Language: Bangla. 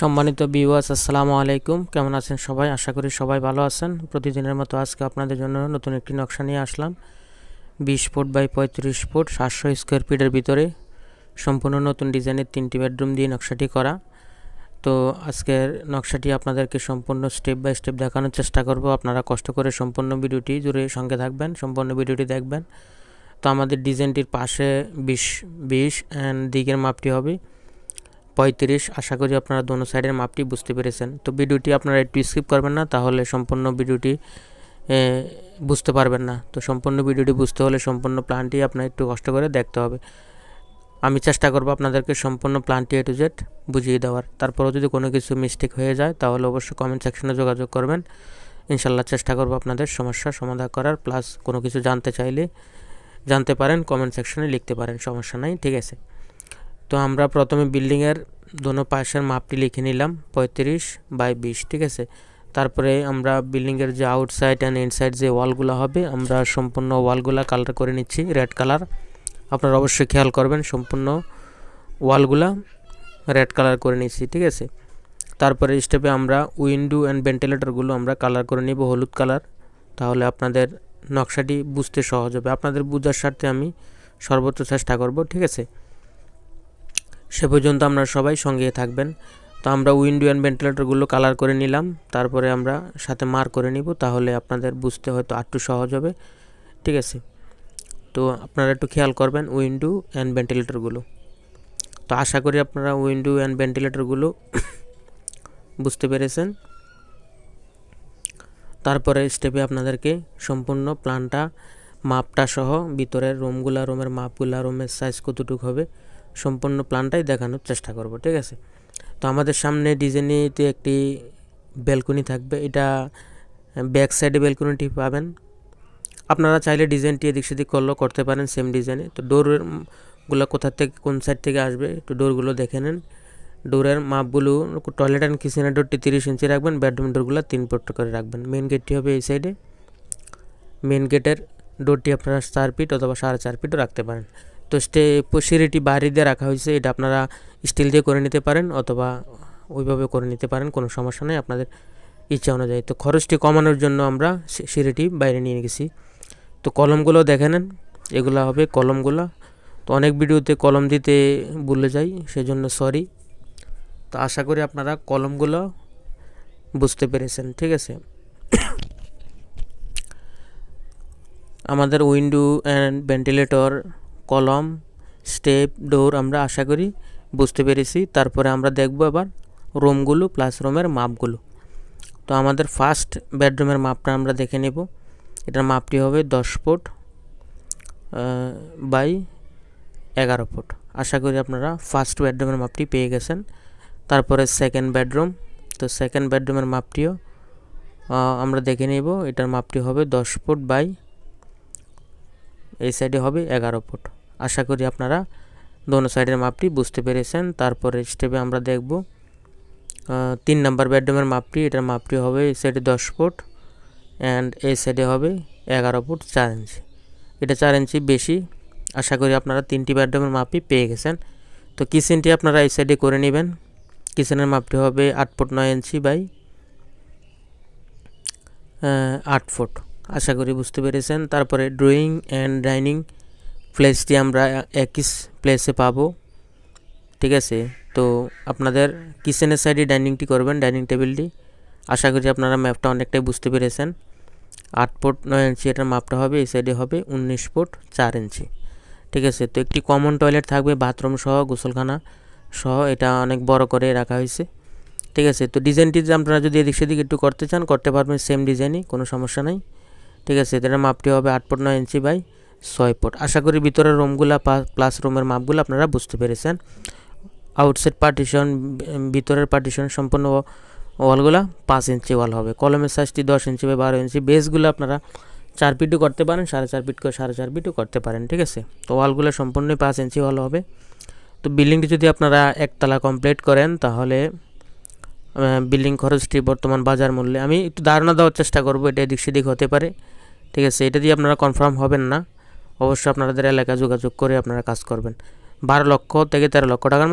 সম্মানিত বিওয়াস আসসালামু আলাইকুম কেমন আছেন সবাই আশা করি সবাই ভালো আছেন প্রতিদিনের মতো আজকে আপনাদের জন্য নতুন একটি নকশা নিয়ে আসলাম বিশ ফুট বাই পঁয়ত্রিশ ফুট সাতশো স্কোয়ার ফিটের ভিতরে সম্পূর্ণ নতুন ডিজাইনের তিনটি বেডরুম দিয়ে নকশাটি করা তো আজকের নকশাটি আপনাদেরকে সম্পূর্ণ স্টেপ বাই স্টেপ দেখানোর চেষ্টা করব আপনারা কষ্ট করে সম্পূর্ণ ভিডিওটি জুড়ে সঙ্গে থাকবেন সম্পূর্ণ ভিডিওটি দেখবেন তো আমাদের ডিজাইনটির পাশে বিশ বিশ অ্যান্ড দিকের মাপটি হবে পঁয়ত্রিশ আশা করি আপনারা দোনো সাইডের মাপটি বুঝতে পেরেছেন তো ভিডিওটি আপনারা একটু স্কিপ করবেন না তাহলে সম্পূর্ণ ভিডিওটি বুঝতে পারবেন না তো সম্পূর্ণ ভিডিওটি বুঝতে হলে সম্পূর্ণ প্ল্যানটি আপনার একটু কষ্ট করে দেখতে হবে আমি চেষ্টা করব আপনাদেরকে সম্পূর্ণ প্ল্যানটি এ টু জেড বুঝিয়ে দেওয়ার তারপরেও যদি কোনো কিছু মিস্টেক হয়ে যায় তাহলে অবশ্যই কমেন্ট সেকশনে যোগাযোগ করবেন ইনশাল্লাহ চেষ্টা করব আপনাদের সমস্যা সমাধান করার প্লাস কোনো কিছু জানতে চাইলে জানতে পারেন কমেন্ট সেকশনে লিখতে পারেন সমস্যা নাই ঠিক আছে তো আমরা প্রথমে বিল্ডিংয়ের দোনো পাশের মাপটি লিখে নিলাম পঁয়ত্রিশ বাই বিশ ঠিক আছে তারপরে আমরা বিল্ডিংয়ের যে আউটসাইড অ্যান্ড ইনসাইড যে ওয়ালগুলো হবে আমরা সম্পূর্ণ ওয়ালগুলো কালার করে নিচ্ছি রেড কালার আপনারা অবশ্যই খেয়াল করবেন সম্পূর্ণ ওয়ালগুলা রেড কালার করে নিচ্ছি ঠিক আছে তারপরে স্টেপে আমরা উইন্ডো অ্যান্ড ভেন্টিলেটরগুলো আমরা কালার করে নিব হলুদ কালার তাহলে আপনাদের নকশাটি বুঝতে সহজ হবে আপনাদের বোঝার স্বার্থে আমি সর্বোচ্চ চেষ্টা করব ঠিক আছে সে পর্যন্ত আপনারা সবাই সঙ্গে থাকবেন তো আমরা উইন্ডো অ্যান্ড ভেন্টিলেটরগুলো কালার করে নিলাম তারপরে আমরা সাথে মার করে নিব তাহলে আপনাদের বুঝতে হয়তো আরটু সহজ হবে ঠিক আছে তো আপনারা একটু খেয়াল করবেন উইন্ডো অ্যান্ড ভেন্টিলেটরগুলো তো আশা করি আপনারা উইন্ডো অ্যান্ড ভেন্টিলেটরগুলো বুঝতে পেরেছেন তারপরে স্টেপে আপনাদেরকে সম্পূর্ণ প্ল্যানটা মাপটা সহ ভিতরের রুমগুলা রুমের মাপগুলা রুমের সাইজ কতটুকু হবে সম্পূর্ণ প্ল্যানটাই দেখানোর চেষ্টা করব ঠিক আছে তো আমাদের সামনে ডিজাইনিতে একটি ব্যালকনি থাকবে এটা ব্যাক সাইডে ব্যালকনিটি পাবেন আপনারা চাইলে ডিজাইনটি এদিক সেদিক করলেও করতে পারেন সেম ডিজাইনে তো ডোরগুলো কোথা থেকে কোন সাইড থেকে আসবে একটু ডোরগুলো দেখে নেন ডোরের মাপগুলো টয়লেট অ্যান্ড কিচেনের ডোরটি তিরিশ ইঞ্চি রাখবেন বেডরুম ডোরগুলো তিন ফুট করে রাখবেন মেন গেটটি হবে এই সাইডে মেন গেটের ডোরটি আপনারা চার ফিট অথবা সাড়ে চার ফিটও রাখতে পারেন তো স্টে সিঁড়িটি বাইরে দিয়ে রাখা হয়েছে এটা আপনারা স্টিল দিয়ে করে নিতে পারেন অথবা ওইভাবে করে নিতে পারেন কোনো সমস্যা নেই আপনাদের ইচ্ছা অনুযায়ী তো খরচটি কমানোর জন্য আমরা সিঁড়িটি বাইরে নিয়ে গেছি তো কলমগুলো দেখে নেন এগুলো হবে কলমগুলো তো অনেক ভিডিওতে কলম দিতে ভুলে যাই সেজন্য সরি তো আশা করি আপনারা কলমগুলো বুঝতে পেরেছেন ঠিক আছে আমাদের window and ventilator column step door আমরা আশা করি বুঝতে পেরেছি তারপরে আমরা দেখব আবার রুমগুলো প্লাস রুমের মাপগুলো তো আমাদের ফার্স্ট বেডরুমের মাপটা আমরা দেখে নেব এটার মাপটি হবে দশ ফুট বাই এগারো ফুট আশা করি আপনারা ফার্স্ট বেডরুমের মাপটি পেয়ে গেছেন তারপরে সেকেন্ড বেডরুম তো সেকেন্ড বেডরুমের মাপটিও আমরা দেখে নেব এটার মাপটি হবে দশ ফুট বাই এই সাইডে হবে এগারো ফুট আশা করি আপনারা দোনো সাইডের মাপটি বুঝতে পেরেছেন তারপরে স্টেপে আমরা দেখব তিন নাম্বার বেডরুমের মাপটি এটার মাপটি হবে এই সাইডে দশ ফুট অ্যান্ড এই সাইডে হবে এগারো ফুট চার ইঞ্চি এটা চার ইঞ্চি বেশি আশা করি আপনারা তিনটি বেডরুমের মাপটি পেয়ে গেছেন তো কিচেনটি আপনারা এই সাইডে করে নেবেন কিচেনের মাপটি হবে আট ফুট নয় ইঞ্চি বাই আট ফুট আশা করি বুঝতে পেরেছেন তারপরে ড্রয়িং অ্যান্ড ডাইনিং প্লেসটি আমরা একই প্লেসে পাবো ঠিক আছে তো আপনাদের কিচেনের সাইডে ডাইনিংটি করবেন ডাইনিং টেবিলটি আশা করি আপনারা ম্যাপটা অনেকটাই বুঝতে পেরেছেন আট ফুট নয় ইঞ্চি এটার মাপটা হবে এই সাইডে হবে উনিশ ফুট চার ইঞ্চি ঠিক আছে তো একটি কমন টয়লেট থাকবে বাথরুম সহ গোসলখানা সহ এটা অনেক বড় করে রাখা হয়েছে ঠিক আছে তো ডিজাইনটি আপনারা যদি এদিক সেদিক একটু করতে চান করতে পারবেন সেম ডিজাইনই কোনো সমস্যা নাই ঠিক আছে এটার মাপটি হবে আট ফুট নয় ইঞ্চি বাই ছয় ফুট আশা করি ভিতরের রুমগুলা প্লাস রুমের মাপগুলো আপনারা বুঝতে পেরেছেন আউটসাইড পার্টিশন ভিতরের পার্টিশন সম্পূর্ণ ওয়ালগুলো পাঁচ ইঞ্চি ওয়াল হবে কলমের সাইজটি দশ ইঞ্চি বা বারো ইঞ্চি বেসগুলো আপনারা চার ফিটও করতে পারেন সাড়ে চার ফিট করে সাড়ে চার ফিটও করতে পারেন ঠিক আছে তো ওয়ালগুলো সম্পূর্ণই পাঁচ ইঞ্চি ওয়াল হবে তো বিল্ডিংটি যদি আপনারা একতলা কমপ্লিট করেন তাহলে বিল্ডিং খরচটি বর্তমান বাজার মূল্যে আমি একটু ধারণা দেওয়ার চেষ্টা করবো এটা এদিক সেদিক হতে পারে ঠিক আছে এটা দিয়ে আপনারা কনফার্ম হবেন না অবশ্যই আপনাদের এলাকা যোগাযোগ করে আপনারা কাজ করবেন বারো লক্ষ থেকে তেরো লক্ষ টাকার